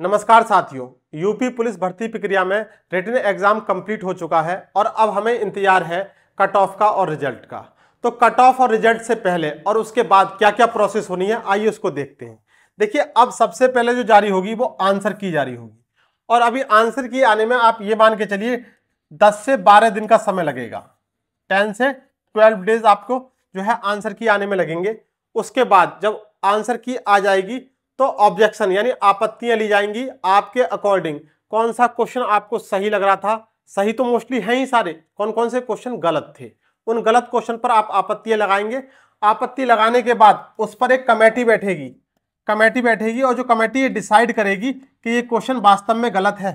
नमस्कार साथियों UP police भर्ती प्रक्रिया में रिटर्न एग्जाम कंप्लीट हो चुका है और अब हमें इंतजार है कट ऑफ का और रिजल्ट का तो कट ऑफ और रिजल्ट से पहले और उसके बाद क्या क्या प्रोसेस होनी है आइए उसको देखते हैं देखिए अब सबसे पहले जो जारी होगी वो आंसर की जारी होगी और अभी आंसर की आने में आप ये मान के चलिए दस से बारह दिन का समय लगेगा टेन से ट्वेल्व डेज आपको जो है आंसर की आने में लगेंगे उसके बाद जब आंसर की आ जाएगी तो ऑब्जेक्शन यानी आपत्तियां ली जाएंगी आपके अकॉर्डिंग कौन सा क्वेश्चन आपको सही लग रहा था सही तो मोस्टली हैं ही सारे कौन कौन से क्वेश्चन गलत थे उन गलत क्वेश्चन पर आप आपत्तियां लगाएंगे आपत्ति लगाने के बाद उस पर एक कमेटी बैठेगी कमेटी बैठेगी और जो कमेटी ये डिसाइड करेगी कि ये क्वेश्चन वास्तव में गलत है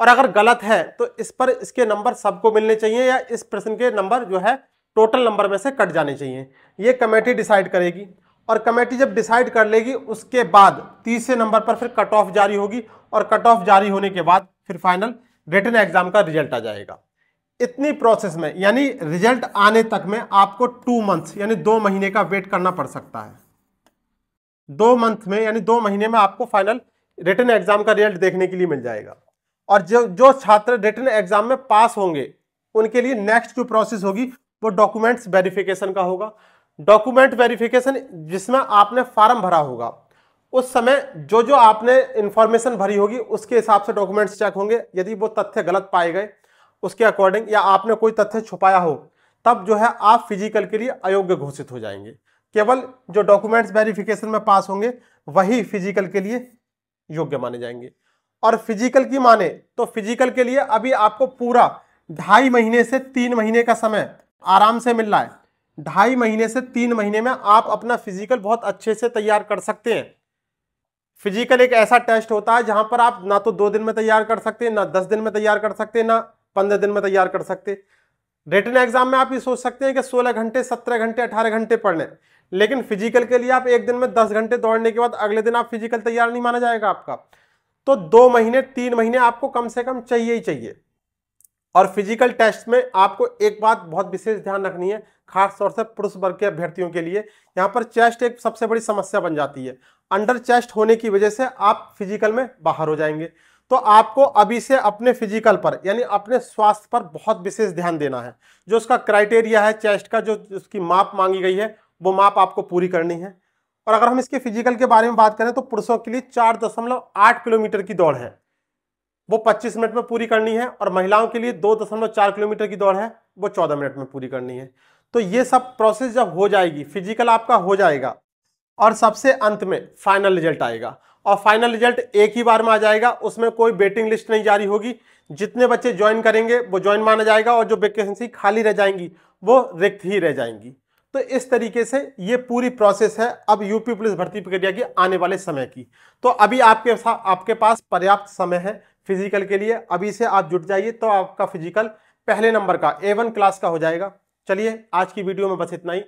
और अगर गलत है तो इस पर इसके नंबर सबको मिलने चाहिए या इस प्रश्न के नंबर जो है टोटल नंबर में से कट जाने चाहिए ये कमेटी डिसाइड करेगी और कमेटी जब डिसाइड कर लेगी उसके बाद तीसरे नंबर पर फिर कट ऑफ जारी होगी और कट ऑफ जारी होने के बाद फिर फाइनल रिटर्न एग्जाम का रिजल्ट आ जाएगा इतनी प्रोसेस में यानी रिजल्ट आने तक में आपको टू मंथ्स यानी दो महीने का वेट करना पड़ सकता है दो मंथ में यानी दो महीने में आपको फाइनल रिटर्न एग्जाम का रिजल्ट देखने के लिए मिल जाएगा और जो जो छात्र रिटर्न एग्जाम में पास होंगे उनके लिए नेक्स्ट जो प्रोसेस होगी वो डॉक्यूमेंट्स वेरिफिकेशन का होगा डॉक्यूमेंट वेरिफिकेशन जिसमें आपने फॉर्म भरा होगा उस समय जो जो आपने इन्फॉर्मेशन भरी होगी उसके हिसाब से डॉक्यूमेंट्स चेक होंगे यदि वो तथ्य गलत पाए गए उसके अकॉर्डिंग या आपने कोई तथ्य छुपाया हो तब जो है आप फिजिकल के लिए अयोग्य घोषित हो जाएंगे केवल जो डॉक्यूमेंट्स वेरिफिकेशन में पास होंगे वही फिजिकल के लिए योग्य माने जाएंगे और फिजिकल की माने तो फिजिकल के लिए अभी आपको पूरा ढाई महीने से तीन महीने का समय आराम से मिल रहा है ढाई महीने से तीन महीने में आप अपना फिजिकल बहुत अच्छे से तैयार कर सकते हैं फिजिकल एक ऐसा टेस्ट होता है जहां पर आप ना तो दो दिन में तैयार कर सकते हैं ना दस दिन में तैयार कर सकते हैं ना पंद्रह दिन में तैयार कर सकते रिटर्न एग्जाम में आप ये सोच सकते हैं कि सोलह घंटे सत्रह घंटे अठारह घंटे पढ़ने लेकिन फिजिकल के लिए आप एक दिन में दस घंटे दौड़ने के बाद अगले दिन आप फिजिकल तैयार नहीं माना जाएगा आपका तो दो महीने तीन महीने आपको कम से कम चाहिए ही चाहिए और फिजिकल टेस्ट में आपको एक बात बहुत विशेष ध्यान रखनी है खासतौर से पुरुष वर्ग के अभ्यर्थियों के लिए यहाँ पर चेस्ट एक सबसे बड़ी समस्या बन जाती है अंडर चेस्ट होने की वजह से आप फिजिकल में बाहर हो जाएंगे तो आपको अभी से अपने फिजिकल पर यानी अपने स्वास्थ्य पर बहुत विशेष ध्यान देना है जो उसका क्राइटेरिया है चेस्ट का जो उसकी माप मांगी गई है वो माप आपको पूरी करनी है और अगर हम इसके फिजिकल के बारे में बात करें तो पुरुषों के लिए चार दशमलव आठ किलोमीटर की दौड़ है वो पच्चीस मिनट में पूरी करनी है और महिलाओं के लिए दो दशमलव चार किलोमीटर की दौड़ है वो चौदह मिनट में पूरी करनी है तो ये सब प्रोसेस जब हो जाएगी फिजिकल आपका हो जाएगा और सबसे अंत में फाइनल रिजल्ट आएगा और फाइनल रिजल्ट एक ही बार में आ जाएगा उसमें कोई वेटिंग लिस्ट नहीं जारी होगी जितने बच्चे ज्वाइन करेंगे वो ज्वाइन माना जाएगा और जो वैकेंसी खाली रह जाएंगी वो रिक्त ही रह जाएंगी तो इस तरीके से ये पूरी प्रोसेस है अब यूपी पुलिस भर्ती प्रक्रिया की आने वाले समय की तो अभी आपके आपके पास पर्याप्त समय है फिजिकल के लिए अभी से आप जुट जाइए तो आपका फिजिकल पहले नंबर का ए क्लास का हो जाएगा चलिए आज की वीडियो में बस इतना ही